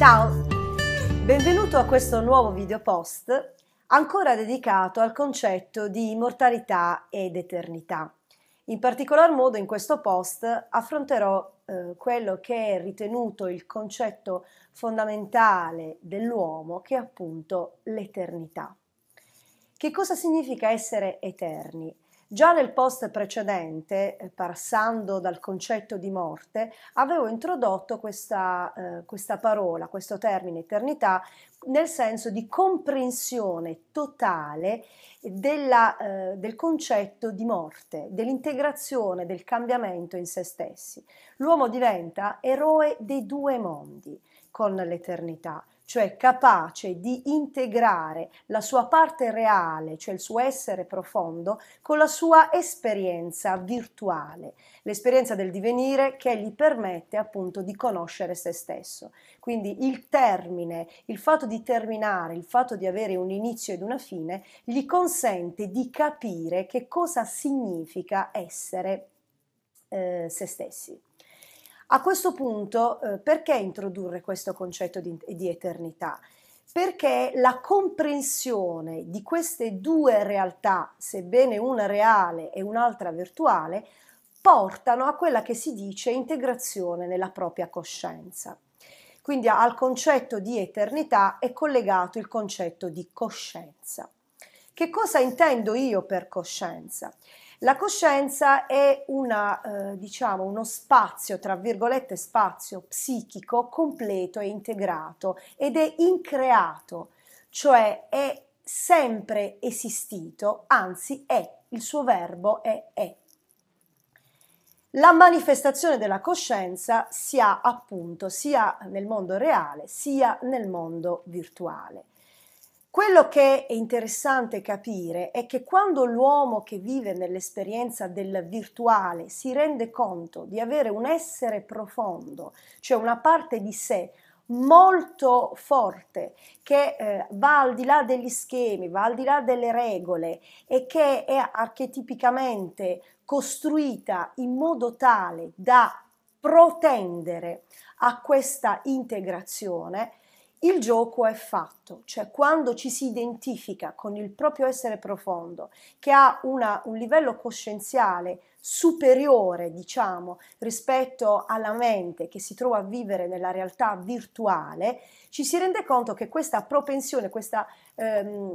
Ciao! Benvenuto a questo nuovo video post ancora dedicato al concetto di immortalità ed eternità. In particolar modo in questo post affronterò eh, quello che è ritenuto il concetto fondamentale dell'uomo che è appunto l'eternità. Che cosa significa essere eterni? Già nel post precedente, eh, passando dal concetto di morte, avevo introdotto questa, eh, questa parola, questo termine eternità, nel senso di comprensione totale della, eh, del concetto di morte, dell'integrazione, del cambiamento in se stessi. L'uomo diventa eroe dei due mondi con l'eternità cioè capace di integrare la sua parte reale, cioè il suo essere profondo, con la sua esperienza virtuale, l'esperienza del divenire che gli permette appunto di conoscere se stesso. Quindi il termine, il fatto di terminare, il fatto di avere un inizio ed una fine, gli consente di capire che cosa significa essere eh, se stessi. A questo punto, eh, perché introdurre questo concetto di, di eternità? Perché la comprensione di queste due realtà, sebbene una reale e un'altra virtuale, portano a quella che si dice integrazione nella propria coscienza. Quindi al concetto di eternità è collegato il concetto di coscienza. Che cosa intendo io per coscienza? La coscienza è una, eh, diciamo, uno spazio, tra virgolette spazio psichico completo e integrato ed è increato, cioè è sempre esistito, anzi è, il suo verbo è è. La manifestazione della coscienza si ha appunto sia nel mondo reale sia nel mondo virtuale. Quello che è interessante capire è che quando l'uomo che vive nell'esperienza del virtuale si rende conto di avere un essere profondo, cioè una parte di sé molto forte che eh, va al di là degli schemi, va al di là delle regole e che è archetipicamente costruita in modo tale da protendere a questa integrazione, il gioco è fatto, cioè quando ci si identifica con il proprio essere profondo, che ha una, un livello coscienziale superiore, diciamo, rispetto alla mente che si trova a vivere nella realtà virtuale, ci si rende conto che questa propensione, questa ehm,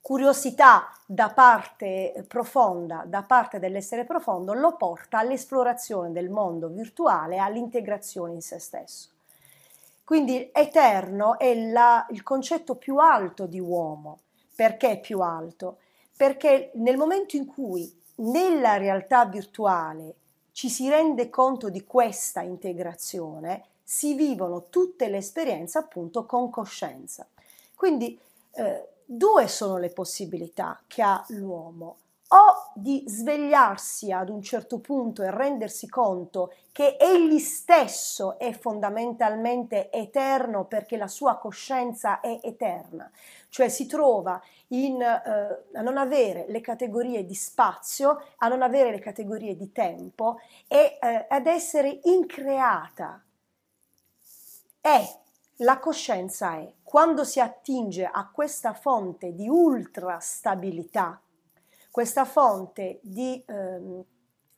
curiosità da parte profonda, da parte dell'essere profondo, lo porta all'esplorazione del mondo virtuale, all'integrazione in se stesso. Quindi eterno è la, il concetto più alto di uomo. Perché è più alto? Perché nel momento in cui nella realtà virtuale ci si rende conto di questa integrazione, si vivono tutte le esperienze appunto con coscienza. Quindi eh, due sono le possibilità che ha l'uomo o di svegliarsi ad un certo punto e rendersi conto che egli stesso è fondamentalmente eterno perché la sua coscienza è eterna, cioè si trova in, eh, a non avere le categorie di spazio, a non avere le categorie di tempo e eh, ad essere increata. È la coscienza è. Quando si attinge a questa fonte di ultra stabilità, questa fonte di eh,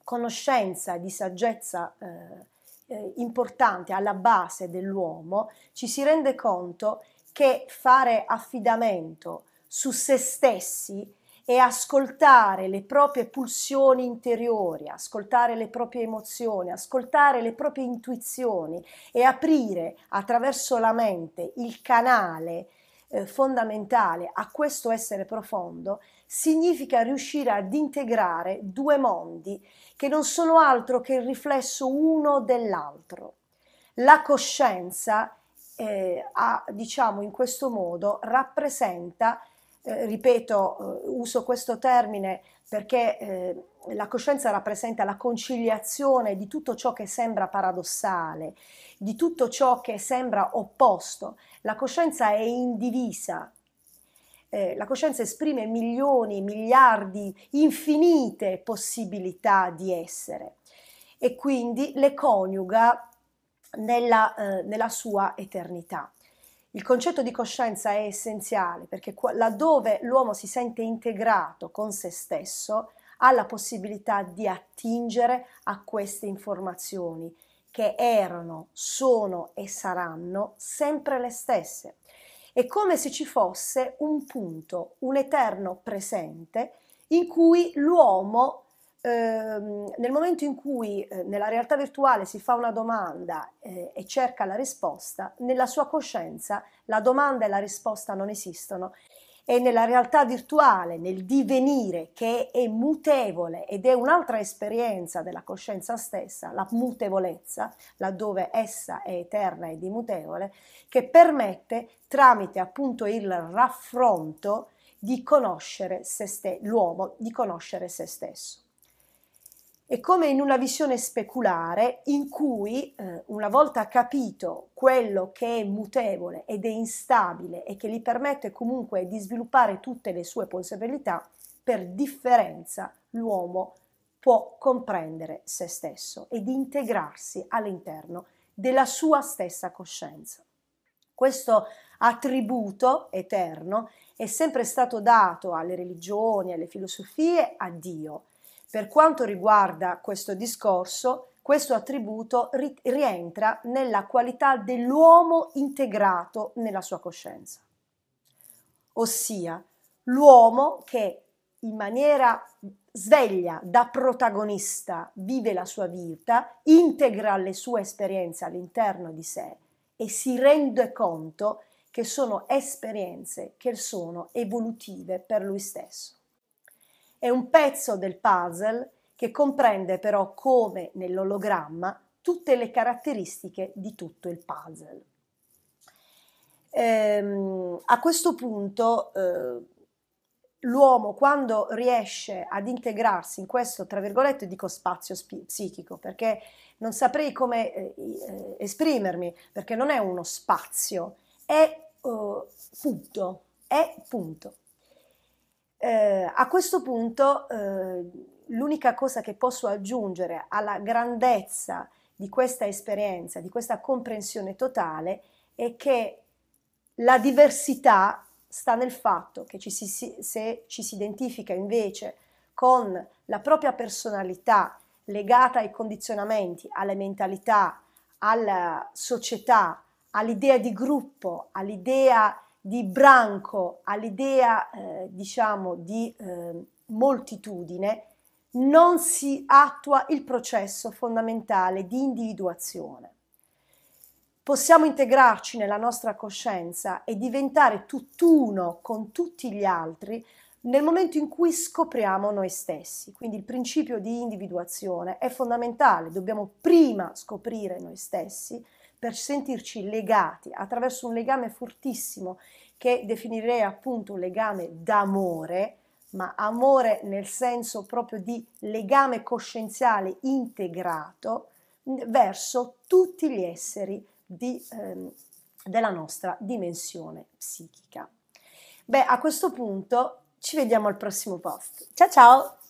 conoscenza, di saggezza eh, eh, importante alla base dell'uomo, ci si rende conto che fare affidamento su se stessi e ascoltare le proprie pulsioni interiori, ascoltare le proprie emozioni, ascoltare le proprie intuizioni e aprire attraverso la mente il canale eh, fondamentale a questo essere profondo significa riuscire ad integrare due mondi che non sono altro che il riflesso uno dell'altro. La coscienza, eh, ha, diciamo in questo modo, rappresenta, eh, ripeto, eh, uso questo termine perché eh, la coscienza rappresenta la conciliazione di tutto ciò che sembra paradossale, di tutto ciò che sembra opposto. La coscienza è indivisa, eh, la coscienza esprime milioni, miliardi, infinite possibilità di essere e quindi le coniuga nella, eh, nella sua eternità. Il concetto di coscienza è essenziale perché laddove l'uomo si sente integrato con se stesso ha la possibilità di attingere a queste informazioni che erano, sono e saranno sempre le stesse. È come se ci fosse un punto, un eterno presente in cui l'uomo ehm, nel momento in cui eh, nella realtà virtuale si fa una domanda eh, e cerca la risposta, nella sua coscienza la domanda e la risposta non esistono e nella realtà virtuale, nel divenire che è mutevole ed è un'altra esperienza della coscienza stessa, la mutevolezza, laddove essa è eterna ed immutevole, che permette tramite appunto il raffronto di conoscere se ste- l'uomo, di conoscere se stesso. È come in una visione speculare in cui, eh, una volta capito quello che è mutevole ed è instabile e che gli permette comunque di sviluppare tutte le sue possibilità, per differenza l'uomo può comprendere se stesso ed integrarsi all'interno della sua stessa coscienza. Questo attributo eterno è sempre stato dato alle religioni, alle filosofie, a Dio per quanto riguarda questo discorso, questo attributo ri- rientra nella qualità dell'uomo integrato nella sua coscienza, ossia l'uomo che in maniera sveglia, da protagonista, vive la sua vita, integra le sue esperienze all'interno di sé e si rende conto che sono esperienze che sono evolutive per lui stesso. È un pezzo del puzzle che comprende però come nell'ologramma tutte le caratteristiche di tutto il puzzle. Ehm, a questo punto eh, l'uomo quando riesce ad integrarsi in questo, tra virgolette, dico spazio psichico, perché non saprei come eh, eh, esprimermi, perché non è uno spazio, è eh, punto, è punto. Eh, a questo punto eh, l'unica cosa che posso aggiungere alla grandezza di questa esperienza, di questa comprensione totale, è che la diversità sta nel fatto che ci si, se ci si identifica invece con la propria personalità legata ai condizionamenti, alle mentalità, alla società, all'idea di gruppo, all'idea di branco all'idea, eh, diciamo, di eh, moltitudine, non si attua il processo fondamentale di individuazione. Possiamo integrarci nella nostra coscienza e diventare tutt'uno con tutti gli altri nel momento in cui scopriamo noi stessi. Quindi il principio di individuazione è fondamentale, dobbiamo prima scoprire noi stessi per sentirci legati attraverso un legame fortissimo che definirei appunto un legame d'amore, ma amore nel senso proprio di legame coscienziale integrato verso tutti gli esseri di, ehm, della nostra dimensione psichica. Beh, a questo punto ci vediamo al prossimo post. Ciao ciao!